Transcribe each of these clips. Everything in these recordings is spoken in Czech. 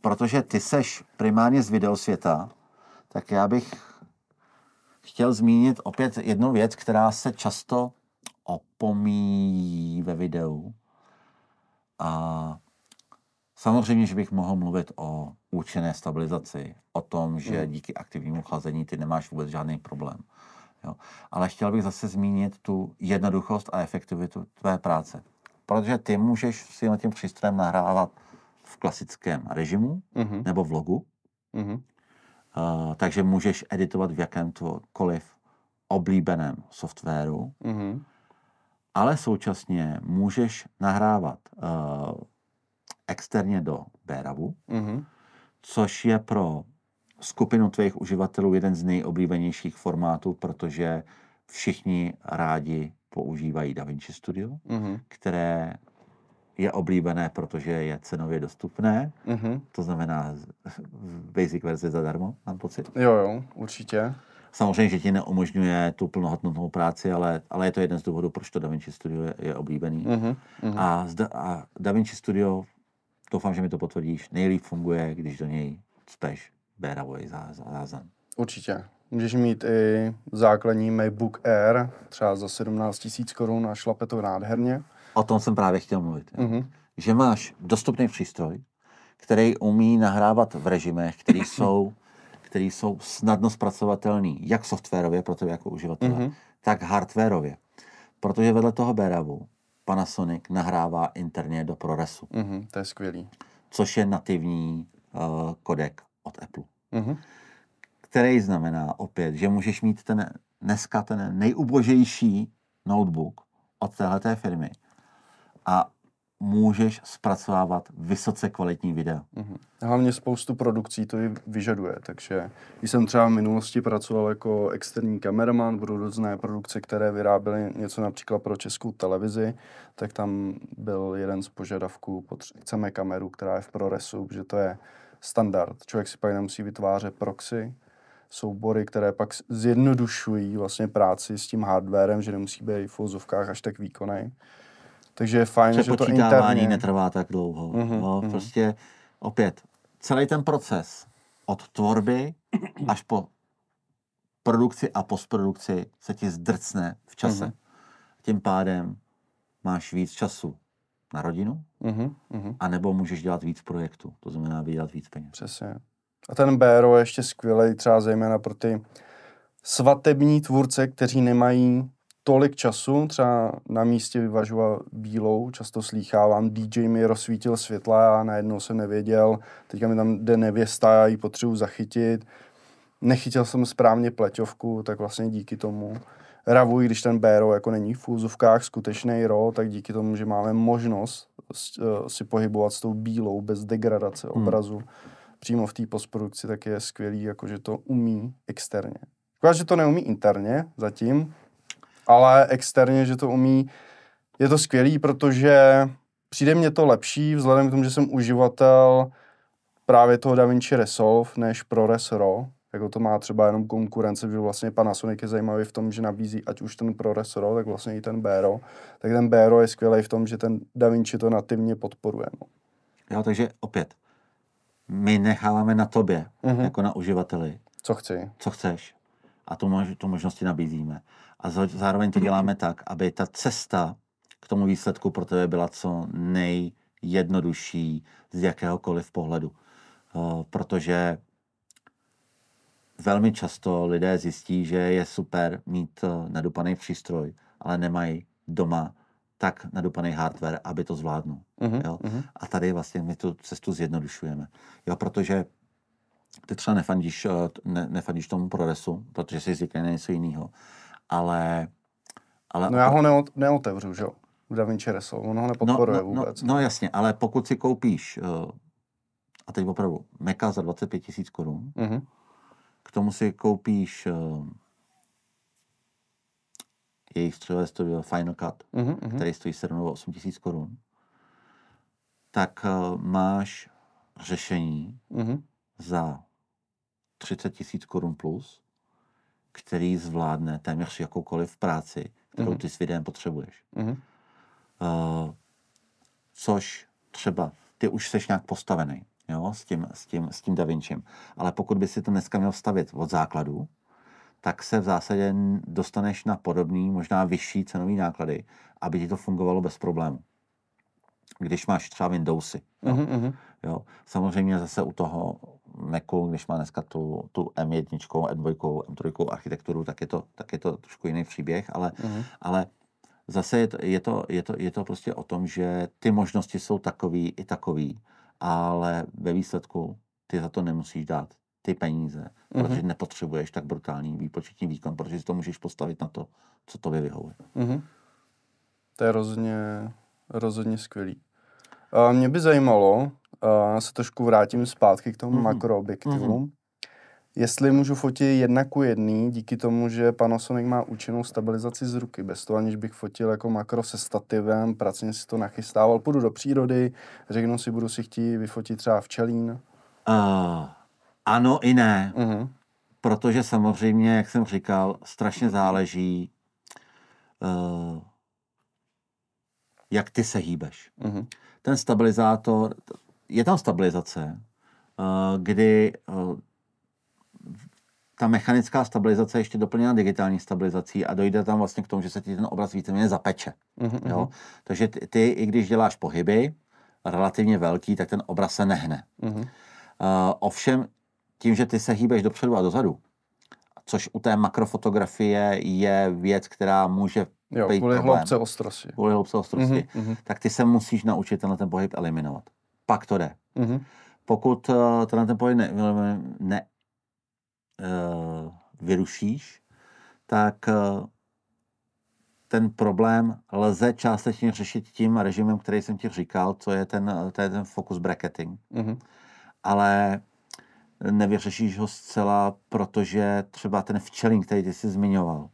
protože ty seš primárně z videosvěta, tak já bych chtěl zmínit opět jednu věc, která se často opomíjí ve videu. A samozřejmě, že bych mohl mluvit o účinné stabilizaci, o tom, že hmm. díky aktivnímu chlazení ty nemáš vůbec žádný problém. Jo. Ale chtěl bych zase zmínit tu jednoduchost a efektivitu tvé práce. Protože ty můžeš si na tím přístrojem nahrávat v klasickém režimu uh-huh. nebo v logu. Uh-huh. Mhm. Eh, uh, takže můžeš editovat v jakémkoliv oblíbeném softwaru, uh-huh. ale současně můžeš nahrávat uh, externě do Béravu, uh-huh. což je pro skupinu tvých uživatelů jeden z nejoblíbenějších formátů, protože všichni rádi používají DaVinci Studio, uh-huh. které je oblíbené, protože je cenově dostupné, mm-hmm. to znamená basic verze zadarmo, mám pocit. Jo, jo, určitě. Samozřejmě, že ti neumožňuje tu plnohodnotnou práci, ale, ale je to jeden z důvodů, proč to DaVinci Studio je, je oblíbený. Mm-hmm. A, zda, a DaVinci Studio, doufám, že mi to potvrdíš, nejlíp funguje, když do něj cpeš béravoj zázan. Určitě. Můžeš mít i základní MacBook Air, třeba za 17 000 korun a šlape to nádherně. O tom jsem právě chtěl mluvit. Mm-hmm. Že máš dostupný přístroj, který umí nahrávat v režimech, které jsou, který jsou snadno zpracovatelný, jak softwarově pro tebe jako uživatele, mm-hmm. tak hardwarově. Protože vedle toho Beravu Panasonic nahrává interně do ProResu. Mm-hmm, to je skvělý. Což je nativní uh, kodek od Apple. Mm-hmm. Který znamená opět, že můžeš mít ten dneska ten nejubožejší notebook od téhleté firmy, a můžeš zpracovávat vysoce kvalitní videa. Mm-hmm. Hlavně spoustu produkcí to vyžaduje, takže když jsem třeba v minulosti pracoval jako externí kameraman pro různé produkce, které vyráběly něco například pro českou televizi, tak tam byl jeden z požadavků, potře- chceme kameru, která je v ProResu, že to je standard. Člověk si pak nemusí vytvářet proxy, soubory, které pak zjednodušují vlastně práci s tím hardwarem, že nemusí být v až tak výkonný takže je fajn, že to interně... netrvá tak dlouho. Mm-hmm, no, mm-hmm. Prostě opět, celý ten proces od tvorby až po produkci a postprodukci se ti zdrcne v čase. Mm-hmm. Tím pádem máš víc času na rodinu, mm-hmm. Mhm. anebo můžeš dělat víc projektů, to znamená vydělat víc peněz. Přesně. A ten BRO je ještě skvělý, třeba zejména pro ty svatební tvůrce, kteří nemají tolik času, třeba na místě vyvažoval bílou, často slýchávám, DJ mi rozsvítil světla a najednou jsem nevěděl, teďka mi tam jde nevěsta, já ji potřebuji zachytit, nechytil jsem správně pleťovku, tak vlastně díky tomu ravuji, když ten Béro jako není v úzovkách skutečný ro, tak díky tomu, že máme možnost eh, si pohybovat s tou bílou bez degradace hmm. obrazu přímo v té postprodukci, tak je skvělý, jako že to umí externě. Akorát, že to neumí interně zatím, ale externě, že to umí, je to skvělý, protože přijde mně to lepší, vzhledem k tomu, že jsem uživatel právě toho DaVinci Resolve než ProRes RAW, jako to má třeba jenom konkurence, že vlastně Panasonic je zajímavý v tom, že nabízí ať už ten ProRes RAW, tak vlastně i ten Bero, tak ten Bero je skvělý v tom, že ten DaVinci to nativně podporuje. No. Jo, takže opět, my necháváme na tobě, mm-hmm. jako na uživateli. Co chci. Co chceš a tu, mož, tu možnosti nabízíme. A zároveň to děláme tak, aby ta cesta k tomu výsledku pro tebe byla co nejjednodušší z jakéhokoliv pohledu. Protože velmi často lidé zjistí, že je super mít nadupaný přístroj, ale nemají doma tak nadupaný hardware, aby to zvládnu. Uh-huh, mhm, jo? Uh-huh. A tady vlastně my tu cestu zjednodušujeme. Jo, protože ty třeba nefandíš, eh, ne, nefandíš tomu progresu, protože si říkají na něco jiného. Ale, ale... No já ho neot, neotevřu, že jo? V DaVinci Resolve, on ho nepodporuje no, no, no vůbec. No, no jasně, ale pokud si koupíš, eh, a teď opravdu, Meka za 25 tisíc korun, mm-hmm. k tomu si koupíš eh, jejich střelové studio Final Cut, mm-hmm. který stojí 7 nebo 8 tisíc korun, tak uh, máš řešení, mm-hmm za 30 tisíc korun plus, který zvládne téměř jakoukoliv práci, kterou mhm. ty s videem potřebuješ. Mm-hmm. Uh, což třeba ty už jsi nějak postavený jo, s, tím, s, tím, s tím DaVinčím. Ale pokud by si to dneska měl stavit od základu, tak se v zásadě dostaneš na podobný, možná vyšší cenový náklady, aby ti to fungovalo bez problému. Když máš třeba Windowsy. Jo. Mm-hmm. jo. Samozřejmě zase u toho Macu, když má dneska tu, tu M1, M2, M3 architekturu, tak je to, tak je to trošku jiný příběh, ale, mm-hmm. ale zase je to, je, to, je, to, je to prostě o tom, že ty možnosti jsou takový i takový, ale ve výsledku ty za to nemusíš dát ty peníze, mm-hmm. protože nepotřebuješ tak brutální výpočetní výkon, protože si to můžeš postavit na to, co tobě vyhovuje. Mm-hmm. To je rozhodně, rozhodně skvělý. A mě by zajímalo, uh, se trošku vrátím zpátky k tomu mm-hmm. makroobjektivu. Mm-hmm. Jestli můžu fotit jedna ku jedný, díky tomu, že Panasonic má účinnou stabilizaci z ruky, bez toho aniž bych fotil jako makro se stativem, pracně si to nachystával, půjdu do přírody, řeknu si, budu si chtít vyfotit třeba včelín. Uh, ano i ne, uh-huh. protože samozřejmě, jak jsem říkal, strašně záleží, uh, jak ty se hýbeš. Uh-huh. Ten stabilizátor, je tam stabilizace, eh, kdy eh, ta mechanická stabilizace je ještě doplněna digitální stabilizací a dojde tam vlastně k tomu, že se ti ten obraz víceméně zapeče. Mm-hmm. Jo? Mhm. Takže ty, ty, i když děláš pohyby relativně velký, tak ten obraz se nehne. Mm-hmm. Uh, ovšem, tím, že ty se hýbeš dopředu a dozadu, což u té makrofotografie je věc, která může jo, být kvůli problém. hloubce Kvůli hloubce ostrosti. Mm-hmm. Tak ty se musíš naučit tenhle ten pohyb eliminovat pak to jde. Mm-hmm. Pokud uh, tenhle ten pohyb ne, ne, ne uh, vyrušíš, tak uh, ten problém lze částečně řešit tím režimem, který jsem ti říkal, co je ten, to je ten focus bracketing. Mm-hmm. Ale nevyřešíš ho zcela, protože třeba ten včeling, který ty jsi zmiňoval,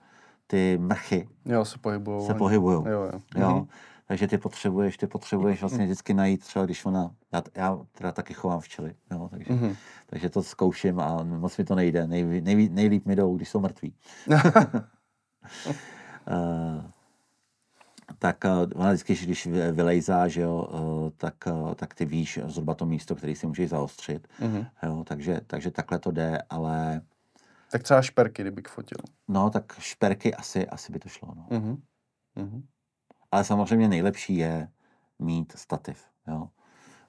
ty mrchy jo, se pohybují. Se pohybují. Jo, jo. jo. Mm-hmm. Takže ty potřebuješ, ty potřebuješ vlastně mhm. vždycky najít třeba, když ona, já, já teda taky chovám včely, jo, takže, mm-hmm. takže to zkouším a moc mi to nejde. Nej, nej, nejlíp mi jdou, když jsou mrtví. uh, tak uh, ona vždycky, když vylejzá, že jo, uh, tak, uh, tak ty víš zhruba to místo, který si můžeš zaostřit. Mm-hmm. Jo, takže, takže takhle to jde, ale... Tak třeba šperky, kdybych fotil. No, tak šperky asi, asi by to šlo. No. Mm-hmm. Mm-hmm. Ale samozřejmě nejlepší je mít stativ jo?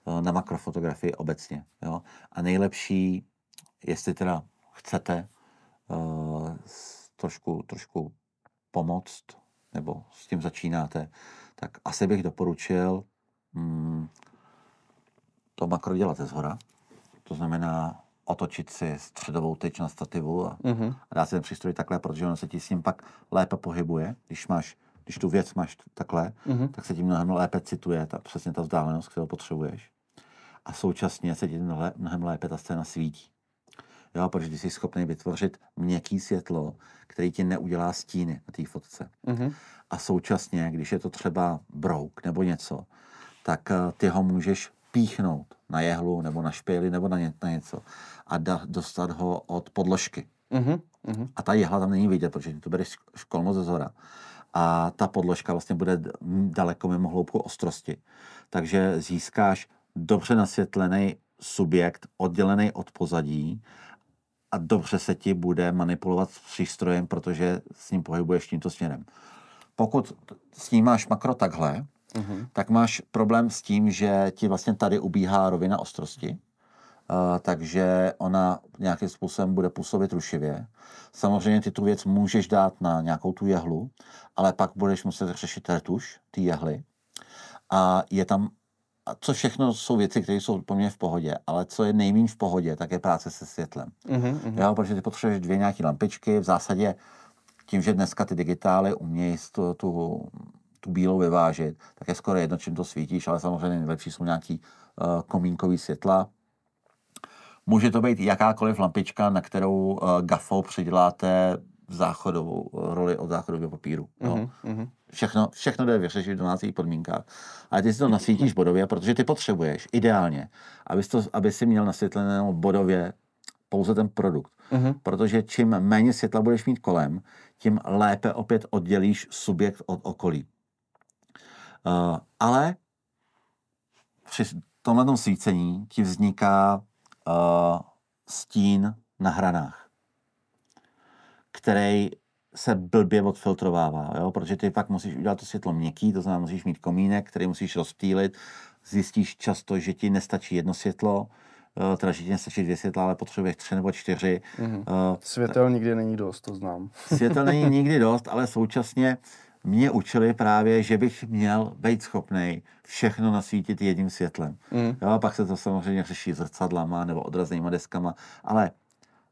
E, na makrofotografii obecně. Jo? A nejlepší, jestli teda chcete uh, trošku, trošku pomoct nebo s tím začínáte, tak asi bych doporučil mm, to makro dělat ze zhora. To znamená otočit si středovou tyč na stativu a, mm-hmm. a dát si ten přístroj takhle, protože ono se ti s ním pak lépe pohybuje. Když máš když tu věc máš takhle, mm-hmm. tak se ti mnohem lépe cituje ta, přesně ta vzdálenost, kterou potřebuješ. A současně se ti mnohem lépe ta scéna svítí. Jo, protože ty jsi schopný vytvořit měkký světlo, který ti neudělá stíny na té fotce. Mm-hmm. A současně, když je to třeba brouk nebo něco, tak eh, ty ho můžeš píchnout na jehlu nebo na špěli nebo na, ně, na něco a da, dostat ho od podložky. Mm-hmm. A ta jehla tam není vidět, protože ty to bereš školmo ze zhora a ta podložka vlastně bude daleko mimo hloubku ostrosti. Takže získáš dobře nasvětlený subjekt oddělený od pozadí a dobře se ti bude manipulovat s přístrojem, protože s ním pohybuješ tímto směrem. Pokud snímáš makro takhle, mm-hmm. tak máš problém s tím, že ti vlastně tady ubíhá rovina ostrosti Eh, takže ona nějakým způsobem bude působit rušivě. Samozřejmě ty tu věc můžeš dát na nějakou tu jehlu, ale pak budeš muset řešit retuš, ty jehly. A je tam, co všechno jsou věci, které jsou pro mě v pohodě, ale co je nejméně v pohodě, tak je práce se světlem. Mm-hmm. Jo, protože ty potřebuješ dvě nějaké lampičky, v zásadě tím, že dneska ty digitály umějí tu, tu, tu bílou vyvážit, tak je skoro jedno, čím to svítíš, ale samozřejmě nejlepší jsou nějaký uh, komínkový světla, Může to být jakákoliv lampička, na kterou uh, gafo přiděláte záchodovou eh, roli od záchodového papíru. Mm-hmm. Všechno, všechno jde vyřešit v domácích podmínkách. A ty si to nasvítíš bodově, protože ty potřebuješ ideálně, abys to, aby si měl nasvětlené bodově pouze ten produkt. Mm-hmm. Protože čím méně světla budeš mít kolem, tím lépe opět oddělíš subjekt od okolí. Uh, ale při tomhle svícení ti vzniká Eh, stín na hranách, který se blbě odfiltrovává, jo? protože ty pak musíš udělat to světlo měkký, to znamená, musíš mít komínek, který musíš rozptýlit, zjistíš často, že ti nestačí jedno světlo, eh, teda že ti nestačí dvě světla, ale potřebuješ tři nebo čtyři. Mm-hmm. Uh, světel nikdy není dost, to znám. Světel není nikdy dost, ale současně uh, mě učili právě, že bych měl být schopný všechno nasvítit jedním světlem. Mm. Jo, a pak se to samozřejmě řeší zrcadlama nebo odraznýma deskama, ale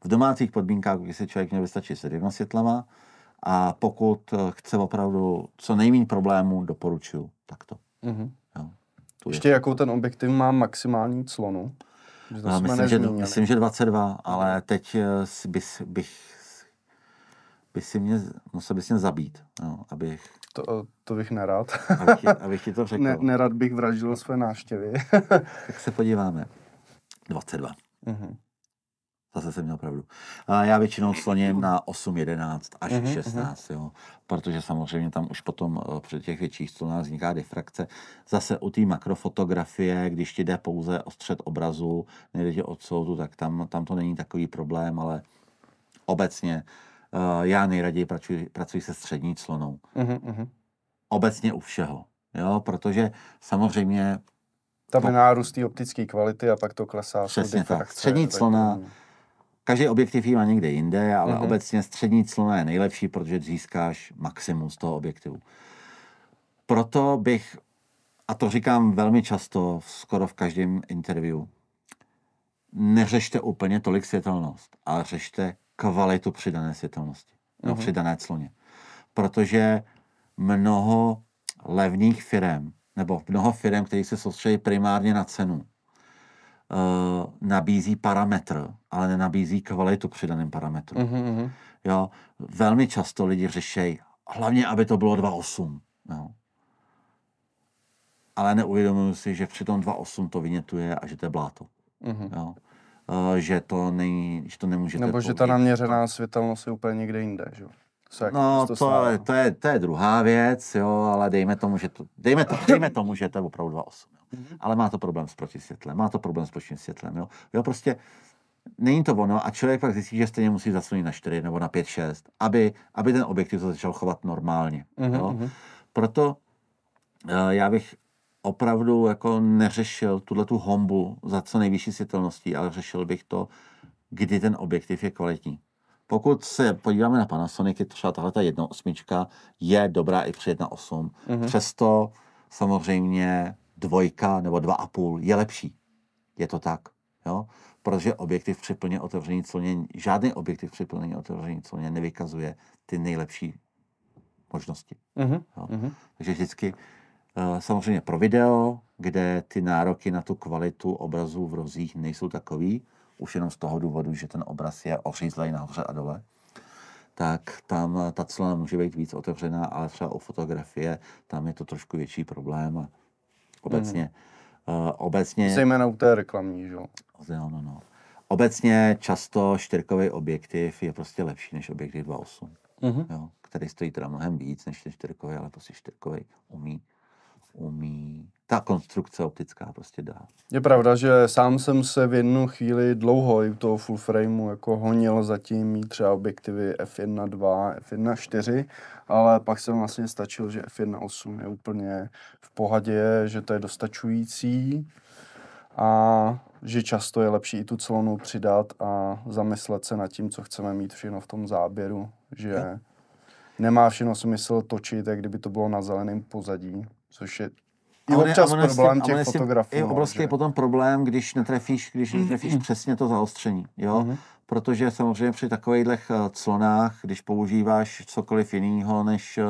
v domácích podmínkách by se člověk měl vystačit se dvěma světlama a pokud eh, chce opravdu co nejméně problémů, doporučuji takto. Mm-hmm. Jo, Ještě je. jakou ten objektiv má maximální clonu? no, myslím, že, myslím, že 22, ale teď eh, bych by si mě, musel bys mě zabít, no, abych... To, eh, to bych nerad. abych, ti, abych to řekl. Ne, nerad bych vraždil své návštěvy. tak se podíváme. 22. Mm-hmm. Zase jsem měl pravdu. A já většinou sloním na 8, 11 až mm-hmm, mhm. 16, jo. Protože samozřejmě tam už potom eh, při těch větších slunách vzniká difrakce. Zase u té makrofotografie, když ti jde pouze o střed obrazu, nejde ti od soudu, tak tam, tam to není takový problém, ale obecně Eh, já nejraději pracuji, pracuji se střední clonou. Mm-hmm. Obecně u všeho. Jo, protože samozřejmě... Tam je nárůst té optické kvality a pak to klesá. Přesně tak. Střední clona, tak... Mhm. každý objektiv ji má někde jinde, ale mm-hmm. obecně střední clona je nejlepší, protože získáš maximum z toho objektivu. Proto bych, a to říkám velmi často, skoro v každém interview, neřešte úplně tolik světelnost, ale řešte kvalitu přidané světelnosti, uh-huh. přidané cloně. Protože mnoho levných firm, nebo mnoho firm, které se soustředí primárně na cenu, uh, nabízí parametr, ale nenabízí kvalitu přidaným parametru. Uh-huh. Mhm, mhm. Jo, velmi často lidi řeší, hlavně, aby to bylo 2.8. Jo. Ale neuvědomuji si, že při tom 2.8 to vynětuje a že to je bláto. Uh-huh. Jo. Eh, že to, není, že to nemůžete... Nebo že ta naměřená světelnost je úplně někde jinde, že jo? No, to, to, je, to, je, to je druhá věc, jo, ale dejme tomu, že to, dejme, to, dejme tomu, že to je opravdu 2,8. Jo. Mhm. Ale má to problém s protisvětlem, má to problém s bočním světlem. Jo. jo, prostě není to ono a člověk pak zjistí, že stejně musí zasunit na 4 nebo na 5, 6, aby, aby ten objektiv se začal chovat normálně. Mm-hmm. Jo. Mhm. Proto eh, já bych opravdu jako neřešil tuhle tu hombu za co nejvyšší světelností, ale řešil bych to, kdy ten objektiv je kvalitní. Pokud se podíváme na Panasonic, třeba tahle ta jedna osmička je dobrá i při 1.8. Mm-hmm. Přesto samozřejmě dvojka nebo dva a půl je lepší. Je to tak. Jo? Protože objektiv při plně otevření celně, žádný objektiv při plně otevření celně nevykazuje ty nejlepší možnosti. Mm-hmm. Jo? Mm-hmm. Takže vždycky Eh, samozřejmě pro video, kde ty nároky na tu kvalitu obrazů v rozích nejsou takový, už jenom z toho důvodu, že ten obraz je ořízlej nahoře a dole, tak tam eh, ta clona může být víc otevřená, ale třeba u fotografie tam je to trošku větší problém. obecně, mm. uh, obecně... Zejména u té reklamní, že jo? No, no, no. Obecně často čtyřkový objektiv je prostě lepší než objektiv 2.8, mm-hmm. jo, který stojí teda mnohem víc než ten čtyřkový, ale prostě čtyřkový umí umí ta konstrukce optická prostě dá. Je pravda, že sám jsem se v jednu chvíli dlouho i toho full frameu jako honil zatím mít třeba objektivy f1.2, f1.4, ale pak jsem vlastně stačil, že f1.8 je úplně v pohodě, že to je dostačující a že často je lepší i tu celonu přidat a zamyslet se nad tím, co chceme mít všechno v tom záběru, že nemá všechno smysl točit, jak kdyby to bylo na zeleném pozadí což je i a občas je, problém těch fotografů. Je no, obrovský že? potom problém, když netrefíš, když hmm. netrefíš mm. přesně to zaostření. Jo? Mm. Protože samozřejmě při takových eh, clonách, když používáš cokoliv jiného než, eh,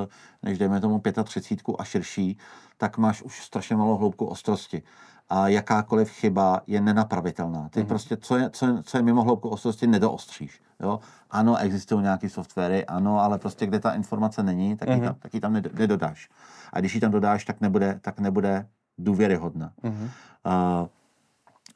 než dejme tomu 35 a širší, tak máš už strašně malou hloubku ostrosti a jakákoliv chyba je nenapravitelná. Ty mm-hmm. prostě, co je, co, je, co je mimo hloubku osobnosti, nedoostříš. Jo? Ano, existují nějaké softwary, ano, ale prostě kde ta informace není, tak, mm-hmm. ji, mhm. tam, tak ji tam nedodáš. A když ji tam dodáš, tak nebude, tak nebude důvěryhodná. Mm-hmm. Uh,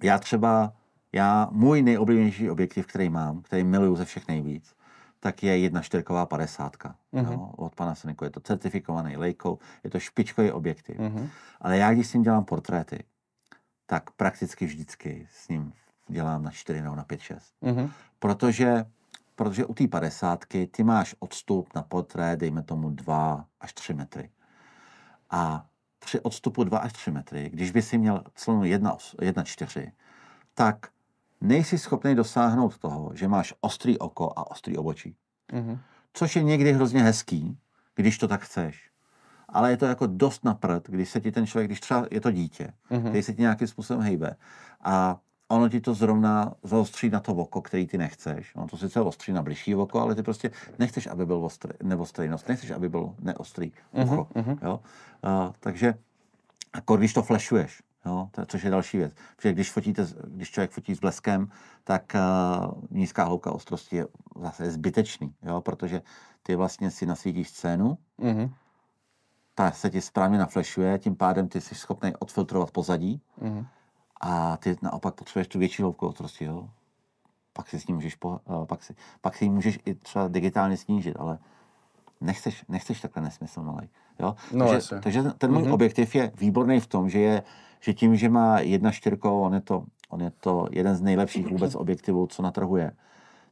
já třeba, já, můj nejoblíbenější objektiv, který mám, který miluju ze všech nejvíc, tak je jedna čtyřková padesátka mm-hmm. jo, mhm. od pana Senku. Je to certifikovaný lejkou, je to špičkový objektiv. Mm-hmm. Ale já, když s ním dělám portréty, tak prakticky vždycky s ním dělám na 4 nebo na 5-6. Mm-hmm. Protože, protože u té padesátky ty máš odstup na potré, dejme tomu 2 až 3 metry. A při odstupu 2 až 3 metry, když by si měl 1, 1 4, tak nejsi schopný dosáhnout toho, že máš ostrý oko a ostrý obočí. Mm-hmm. Což je někdy hrozně hezký, když to tak chceš ale je to jako dost na prd, když se ti ten člověk, když třeba je to dítě, mm-hmm. který se ti nějakým způsobem hejbe a ono ti to zrovna zaostří na to oko, který ty nechceš. Ono to sice ostří na blížší oko, ale ty prostě nechceš, aby byl ostrý, neostrý nos, nechceš, aby byl neostrý ucho. Mhm, mm-hmm. Jo? A, takže jako když to flashuješ, jo? To, což je další věc. Protože když, fotíte, když člověk fotí s bleskem, tak uh, nízká hloubka ostrosti je zase zbytečný, jo? protože ty vlastně si nasvítíš scénu, mm-hmm ta se ti správně naflešuje, tím pádem ty jsi schopný odfiltrovat pozadí mm-hmm. a ty naopak potřebuješ tu větší hloubku otrosti, jo. Pak si s ním můžeš, po, eh, pak si, pak si můžeš i třeba digitálně snížit, ale nechceš, nechceš takhle nesmysl malý. Jo? No, takže, takže ten můj mm-hmm. objektiv je výborný v tom, že, je, že tím, že má jedna čtyřko, on je to, on je to jeden z nejlepších vůbec objektivů, co na trhu je,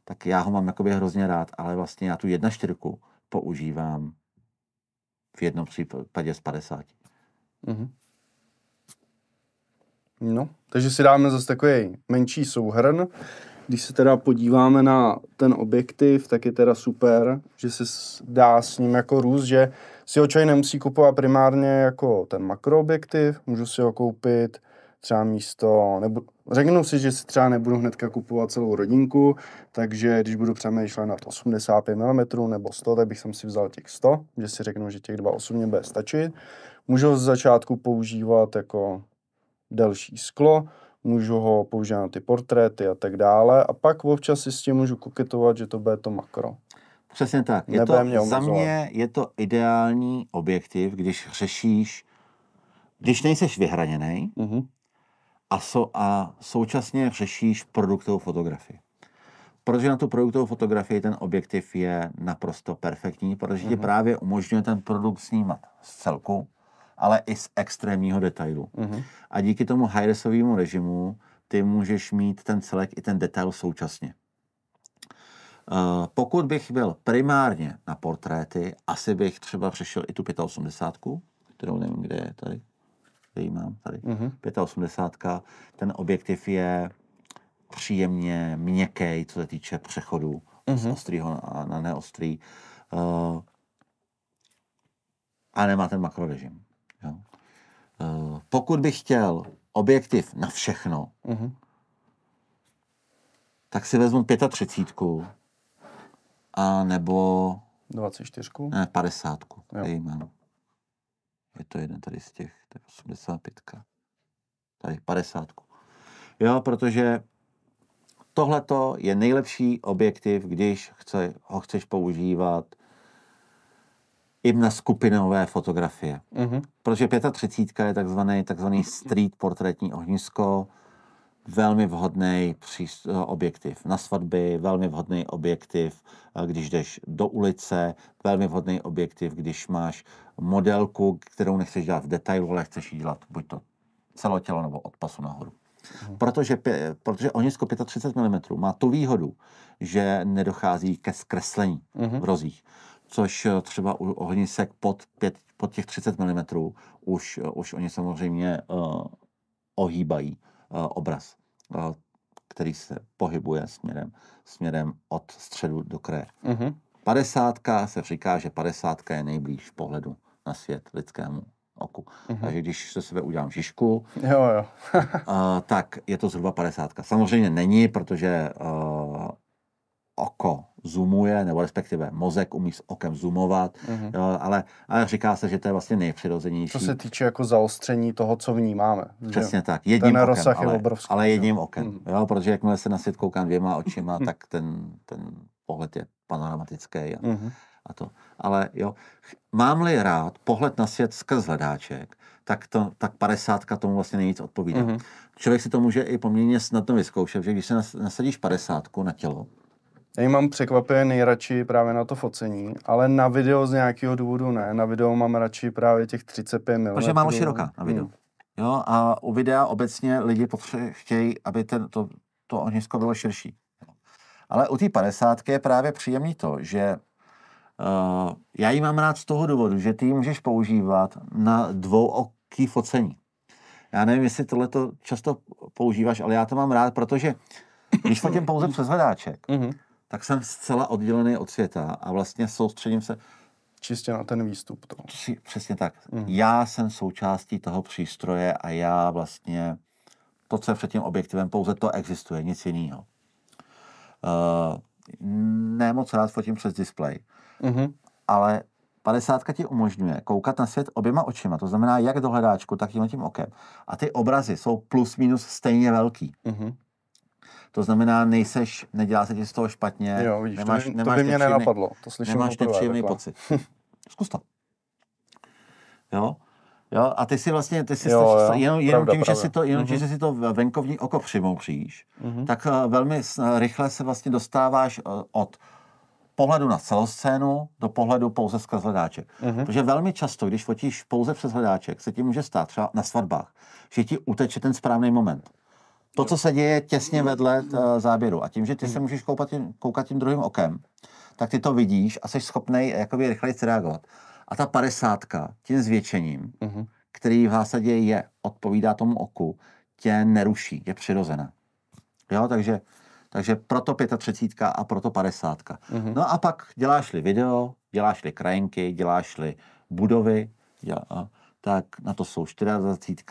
tak já ho mám jakoby hrozně rád, ale vlastně já tu jedna čtyřku používám v jednom případě z 50. Mm-hmm. No, takže si dáme zase takový menší souhrn. Když se teda podíváme na ten objektiv, tak je teda super, že se dá s ním jako růst, že si ho člověk nemusí kupovat primárně jako ten makroobjektiv, můžu si ho koupit třeba místo, nebo Řeknu si, že si třeba nebudu hnedka kupovat celou rodinku, takže když budu přemýšlet nad 85 mm nebo 100, tak bych si vzal těch 100, že si řeknu, že těch 2,8 mě bude stačit. Můžu ho z začátku používat jako delší sklo, můžu ho používat na ty portréty a tak dále a pak občas si s tím můžu koketovat, že to bude to makro. Přesně tak. Je to, mě za mě je to ideální objektiv, když řešíš, když nejseš vyhraněný, uh-huh. Mhm a, so, a současně řešíš produktovou fotografii. Protože na tu produktovou fotografii ten objektiv je naprosto perfektní, protože mm-hmm. ti mhm. právě umožňuje ten produkt snímat z celku, ale i z extrémního detailu. Mm-hmm. A díky tomu high-resovému režimu ty můžeš mít ten celek i ten detail současně. Uh, pokud bych byl primárně na portréty, asi bych třeba přešel i tu 85, kterou nevím, kde je tady který mám tady, mm-hmm. 85. Ten objektiv je příjemně měkký, co se týče přechodu mm-hmm. z ostrýho na, na neostrý. Uh, a nemá ten makrorežim. Jo? Uh, pokud bych chtěl objektiv na všechno, mm-hmm. tak si vezmu 35 a nebo 24. Ne, 50, Jo. který mám je to jeden tady z těch, to je 85. Tady 50. Jo, protože tohleto je nejlepší objektiv, když chce, ho chceš používat i na skupinové fotografie. Mm-hmm. Protože 35 je takzvaný, takzvaný street portrétní ohnisko, Eh, velmi vhodný objektiv na svatby, velmi vhodný objektiv, když jdeš do ulice, velmi vhodný objektiv, když máš modelku, kterou nechceš dělat v detailu, ale chceš ji dělat buď to celé tělo nebo od pasu nahoru. Hmm. Protože, protože ohnisko 35 mm má tu výhodu, že nedochází ke zkreslení hmm. v rozích, což eh, třeba u ohnisek pod, pět, pod těch 30 mm už, eh, už oni samozřejmě uh, ohýbají uh, obraz. Eh, který se pohybuje směrem, směrem od středu do kraje. Mm-hmm. 50 se říká, že 50 je nejblíž pohledu na svět lidskému oku. Mm-hmm. Takže když se sebe udělám šišku, jo, jo. uh, tak je to zhruba 50. Samozřejmě není, protože eh, oko zoomuje, nebo respektive mozek umí s okem zoomovat, mm-hmm. jo, ale, ale říká se, že to je vlastně nejpřirozenější. Co se týče jako zaostření toho, co vnímáme. Přesně že? tak, jedním ten okem, ale, je obrovský, ale jedním jo. okem, mm-hmm. jo, protože jakmile se na svět koukám dvěma očima, mhm. tak ten, ten pohled je panoramatický a, mm-hmm. a to. Ale jo, mám-li rád pohled na svět skrz hledáček, tak, to, tak 50 tomu vlastně nejvíc odpovídá. Mm-hmm. Člověk si to může i poměrně snadno vyzkoušet, že když se nasadíš 50 na tělo, já mám překvapivě nejradši právě na to focení, ale na video z nějakého důvodu ne. Na video mám radši právě těch 35 mm. Protože mám široká na hmm. video. Hmm. Jo, a u videa obecně lidi potře- chtějí, aby ten, to, to ohnisko bylo širší. Ale u té 50 je právě příjemný to, že uh, já ji mám rád z toho důvodu, že ty ji můžeš používat na dvouoký focení. Já nevím, jestli tohle to často používáš, ale já to mám rád, protože když fotím pouze přes hledáček, mhm tak jsem zcela oddělený od světa a vlastně soustředím se Čistě na ten výstup. To. Přesně tak. Mm. Já jsem součástí toho přístroje a já vlastně to, co je před tím objektivem, pouze to existuje, nic jiného. Uh, nemoc rád fotím přes displej, mm-hmm. ale 50 ti umožňuje koukat na svět oběma očima, to znamená jak do hledáčku, tak tím okem. A ty obrazy jsou plus minus stejně velký. Mm-hmm. To znamená, nejseš, nedělá se ti z toho špatně. Jo, vidíš, nemáš, to, by, nemáš to by mě nepříjemný, nenapadlo. To slyším nemáš nepříjemný pocit. Zkus to. Jo? Jo, a ty si vlastně, ty si jo, jo. Jenom, pravda, jenom tím, pravda. Mhm. že si to, jenom mm-hmm. tím, že si to venkovní oko přimouříš, mm-hmm. tak eh, velmi rychle se vlastně dostáváš eh, od pohledu na celou scénu do pohledu pouze skrz hledáček. Mm-hmm. Protože velmi často, když fotíš pouze přes hledáček, se ti může stát třeba na svatbách, že ti uteče ten správný moment to, co se děje těsně vedle eh, záběru. A tím, že ty se hmm. můžeš koupat tím, koukat tím druhým okem, tak ty to vidíš a jsi schopný jakoby rychleji reagovat. A ta padesátka tím zvětšením, uh-huh. který v zásadě je, odpovídá tomu oku, tě neruší, je přirozená. Jo, takže, takže proto 35 a proto 50. Uh-huh. Mhm. No a pak děláš-li video, děláš-li krajinky, děláš-li budovy, dělá, tak na to jsou 24,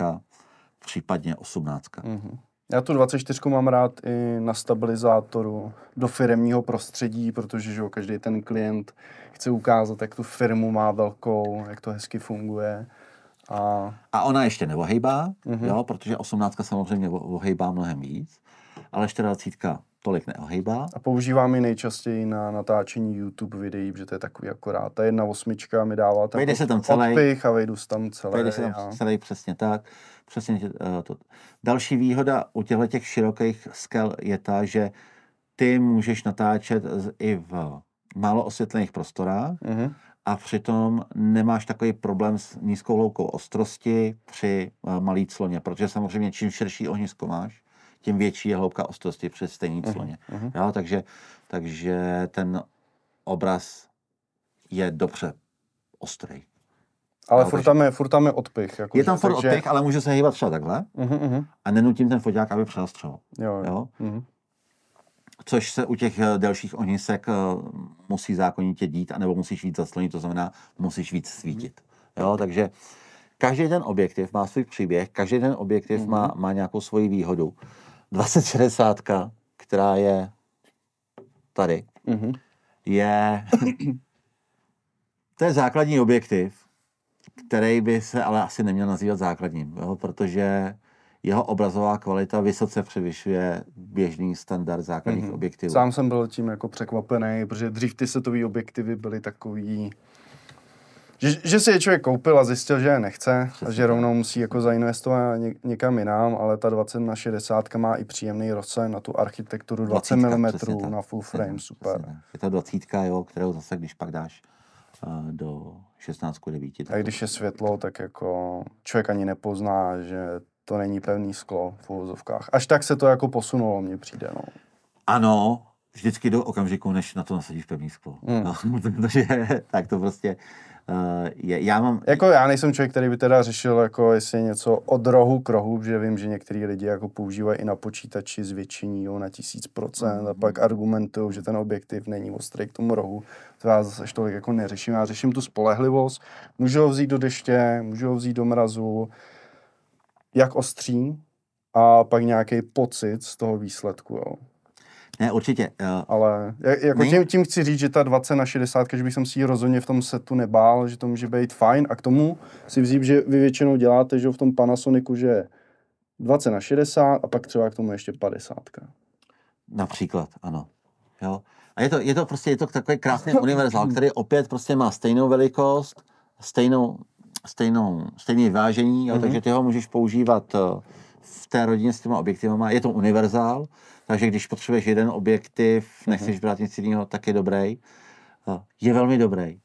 případně 18. Uh-huh. Mhm. Já tu 24 mám rád i na stabilizátoru do firmního prostředí, protože že jo, každý ten klient chce ukázat, jak tu firmu má velkou, jak to hezky funguje. A, a ona ještě neohejbá, mm-hmm. jo, protože 18 samozřejmě ohejbá mnohem víc, ale 24 tolik neohýbá. A používám ji nejčastěji na natáčení YouTube videí, protože to je takový akorát. Ta jedna osmička mi dává tam, Vejde se tam celý, odpich a vejdu se tam celý. Vejde se tam a... celý, přesně tak. Přesně eh, to. Další výhoda u těchto těch širokých skel je ta, že ty můžeš natáčet i v málo osvětlených prostorách mm-hmm. a přitom nemáš takový problém s nízkou hloukou ostrosti při eh, malý cloně, protože samozřejmě čím širší ohnisko máš, tím větší je hloubka ostrosti přes stejným mhm, sloně. Uh-huh. Mhm. Jo, takže, takže ten obraz je dobře ostrý. Ale no, furt, tam je, furt tam je odpych. Jako je tam furt takže... odpych, ale může se hýbat třeba takhle uh-huh, a nenutím ten foťák, aby přelastřel. Jo, jo. Uh-huh. Což se u těch eh, delších ohnisek uh, eh, musí zákonitě dít, anebo musíš víc zaslonit, to znamená, musíš víc svítit. Uh-huh. Jo, takže každý ten objektiv má svůj příběh, každý ten objektiv mm-hmm. má, má nějakou svoji výhodu. 2060, která je tady, mm-hmm. je... to je základní objektiv, který by se ale asi neměl nazývat základním, jo? protože jeho obrazová kvalita vysoce převyšuje běžný standard základních mm-hmm. objektivů. Sám jsem byl tím jako překvapený, protože dřív ty setové objektivy byly takový že, že si je člověk koupil a zjistil, že je nechce a že rovnou musí jako zainvestovat někam jinam, ale ta 20 na 60 má i příjemný rozsah na tu architekturu 20 mm na full frame, super. Je, to 20, jo, kterou zase, když pak dáš eh, do 16 9. Tak a když je prostě- světlo, tak jako člověk ani nepozná, že to není pevný sklo v uvozovkách. Až tak se to jako posunulo, mně přijde, no. Ano, vždycky do okamžiku, než na to nasadíš pevný sklo. Mm. No, protože tak to prostě Eh, je, já mám... Jako já nejsem člověk, který by teda řešil, jako jestli něco od rohu k rohu, že vím, že některý lidi jako používají i na počítači zvětšení jo, na tisíc procent mm-hmm. a mhm. pak argumentují, že ten objektiv není ostrý k tomu rohu. To já zase tolik jako neřeším. Já řeším tu spolehlivost. Můžu ho vzít do deště, můžu ho vzít do mrazu. Jak ostří a pak nějaký pocit z toho výsledku. Jo ne, určitě. Uh, Ale jako tím, tím chci říct, že ta 20 na 60, když bych si ji rozhodně v tom setu nebál, že to může být fajn a k tomu si vzít, že vy většinou děláte, že v tom Panasonicu, že 20 na 60 a pak třeba k tomu ještě 50. Například, ano. Jo. A je to, je to prostě je to takový krásný univerzál, který opět prostě má stejnou velikost, stejnou, stejnou, stejný vážení, mm-hmm. takže ty ho můžeš používat eh, v té rodině s těma objektivama. Je to univerzál, takže když potřebuješ jeden objektiv, mhm. nechceš brát nic jiného, tak je dobrý. Eh, je velmi dobrý.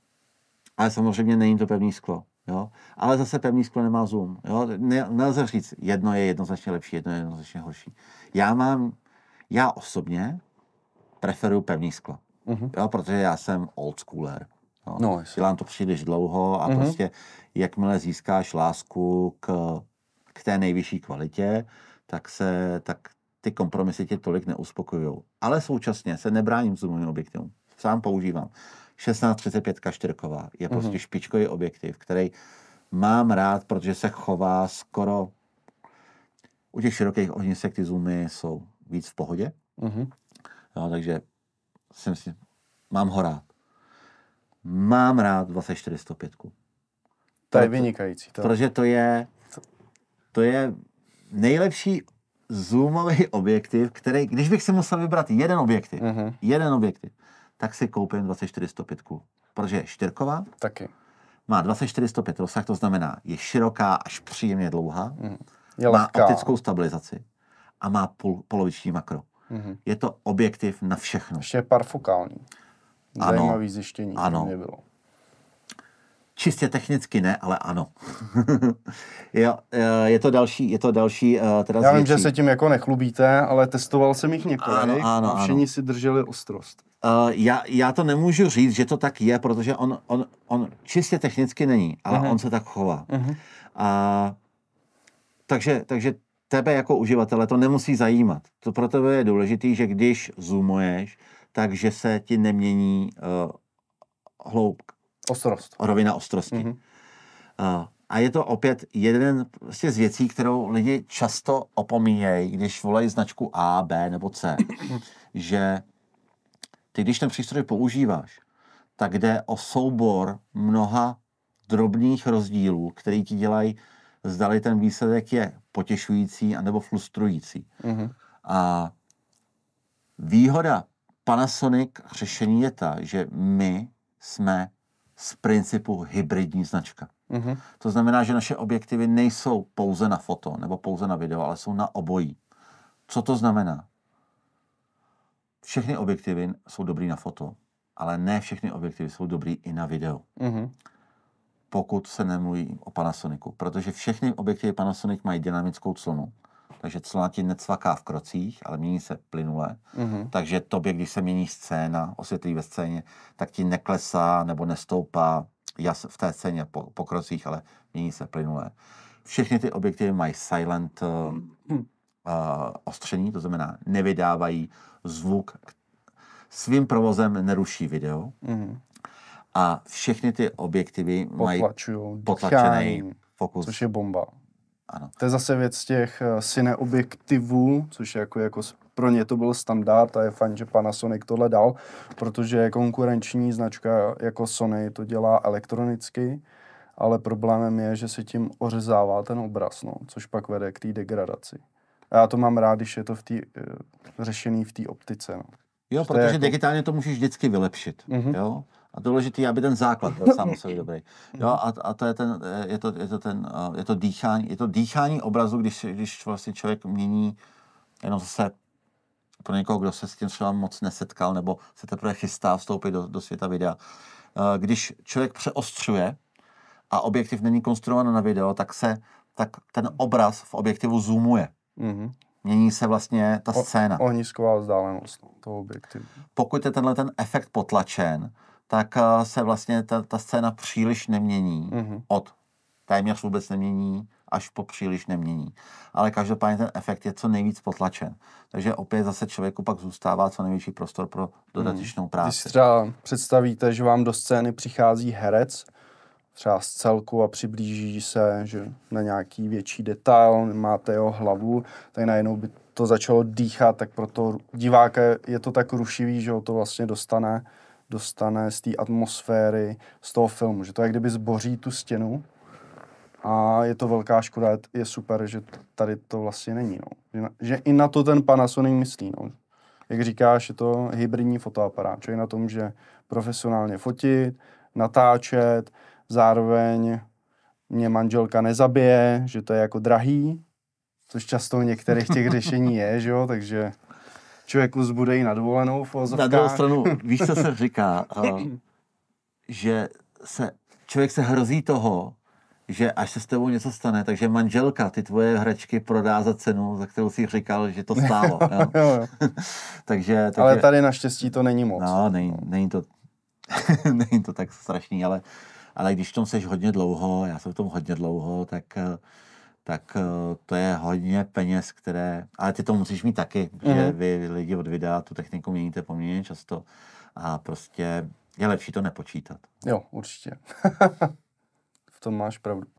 Ale samozřejmě není to pevný sklo. Jo? Ale zase pevný sklo nemá zoom. Jo? Ne, nelze říct, jedno je jednoznačně lepší, jedno je jednoznačně horší. Já mám, já osobně preferuju pevný sklo. Uh-huh. Jo? Protože já jsem old schooler. Jo? No, Dělám to příliš dlouho a uh-huh. prostě jakmile získáš lásku k, k té nejvyšší kvalitě, tak se, tak, ty kompromisy tě tolik neuspokojují. Ale současně se nebráním zoomovým objektivům. Sám používám. 1635 štyrková je mm-hmm. prostě špičkový objektiv, který mám rád, protože se chová skoro u těch širokých ohnisek ty zoomy jsou víc v pohodě. Mm-hmm. Jo, takže jsem si, mám ho rád. Mám rád 2405. To je vynikající. To. Protože to je, to je nejlepší zoomový objektiv, který, když bych si musel vybrat jeden objektiv, mm-hmm. jeden objektiv, tak si koupím 24 105, protože je štyrková. Taky. Má 24 105 rozsah, to znamená, je široká až příjemně dlouhá. Mm. Je má lehká. optickou stabilizaci a má pol, poloviční makro. Mm-hmm. Je to objektiv na všechno. Ještě je parfokální. Zajímavý ano, zjištění, ano. mě bylo. Čistě technicky ne, ale ano. jo, eh, je to další, je to další eh, teda Já vím, že se tím jako nechlubíte, ale testoval jsem jich několik ano, ano, a všichni ano. si drželi ostrost. Uh, já, já to nemůžu říct, že to tak je, protože on, on, on čistě technicky není, ale uh-huh. on se tak chová. Uh-huh. A, takže, takže tebe jako uživatele to nemusí zajímat. To pro tebe je důležité, že když zoomuješ, takže se ti nemění uh, hloubka Ostrost. Rovina ostrosti. Mm-hmm. Uh, a je to opět jeden prostě z věcí, kterou lidi často opomíjejí, když volají značku A, B nebo C. Mhm. že ty, když ten přístroj používáš, tak jde o soubor mnoha drobných rozdílů, který ti dělají, zdali ten výsledek je potěšující anebo frustrující. Mm-hmm. A výhoda Panasonic řešení je ta, že my jsme z principu hybridní značka. Uh-huh. To znamená, že naše objektivy nejsou pouze na foto nebo pouze na video, ale jsou na obojí. Co to znamená? Všechny objektivy jsou dobrý na foto, ale ne všechny objektivy jsou dobrý i na video. Uh-huh. Pokud se nemluví o Panasonicu, protože všechny objektivy Panasonic mají dynamickou clonu takže clona ti necvaká v krocích, ale mění se plynule. Mm-hmm. Takže tobě, když se mění scéna, osvětlí ve scéně, tak ti neklesá nebo nestoupá jas v té scéně po, po krocích, ale mění se plynule. Všechny ty objektivy mají silent mm-hmm. uh, ostření, to znamená nevydávají zvuk. Svým provozem neruší video. Mm-hmm. A všechny ty objektivy mají potlačený fokus. Což je bomba. Ano. To je zase věc těch cineobjektivů, eh, což je jako, jako pro ně to byl standard a je fajn, že Panasonic tohle dal, protože konkurenční značka jako Sony to dělá elektronicky, ale problémem je, že se tím ořezává ten obraz, no, což pak vede k té degradaci. A já to mám rád, když je to v tý, eh, řešený v té optice. No. Jo, protože to jako... digitálně to můžeš vždycky vylepšit. Mm-hmm. Jo? A důležité aby ten základ byl sám dobrý. Jo, a, a, to je, ten, je, to, je, to ten, je to dýchání, je to dýchání obrazu, když, když vlastně člověk mění jenom zase pro někoho, kdo se s tím třeba moc nesetkal nebo se teprve chystá vstoupit do, do světa videa. Eh, když člověk přeostřuje a objektiv není konstruovaný na video, tak se tak ten obraz v objektivu zoomuje. Mm-hmm. Mění se vlastně ta o, scéna. Ohnisková vzdálenost toho objektivu. Pokud je tenhle ten efekt potlačen, tak eh, se vlastně ta, ta scéna příliš nemění. Mm-hmm. Od téměř vůbec nemění až po příliš nemění. Ale každopádně ten efekt je co nejvíc potlačen. Takže opět zase člověku pak zůstává co největší prostor pro dodatečnou mhm. práci. Když třeba představíte, že vám do scény přichází herec, třeba z celku a přiblíží se že na nějaký větší detail, máte jeho hlavu, tak najednou by to začalo dýchat, tak pro toho diváka je to tak rušivý, že ho to vlastně dostane dostane z té atmosféry, z toho filmu. Že to je, kdyby zboří tu stěnu a je to velká škoda, je super, že tady to vlastně není. No. Že, že i na to ten Panasonic myslí. No. Jak říkáš, je to hybridní fotoaparát, čo je na tom, že profesionálně fotit, natáčet, zároveň mě manželka nezabije, že to je jako drahý, což často u některých těch řešení je, že jo, takže člověku zbude i na dovolenou v Na druhou stranu, víš, co se říká, eh, že se, člověk se hrozí toho, že až se s tebou něco stane, takže manželka ty tvoje hračky prodá za cenu, za kterou si říkal, že to stálo. jo. jo, jo. takže, takže, ale tady naštěstí to není moc. No, není, není, to, není to tak strašný, ale, ale když v tom seš hodně dlouho, já jsem v tom hodně dlouho, tak uh, tak eh, to je hodně peněz, které, ale ty to musíš mít taky, mm-hmm. že vy lidi od videa tu techniku měníte poměrně často a prostě je lepší to nepočítat. Jo, určitě. v tom máš pravdu.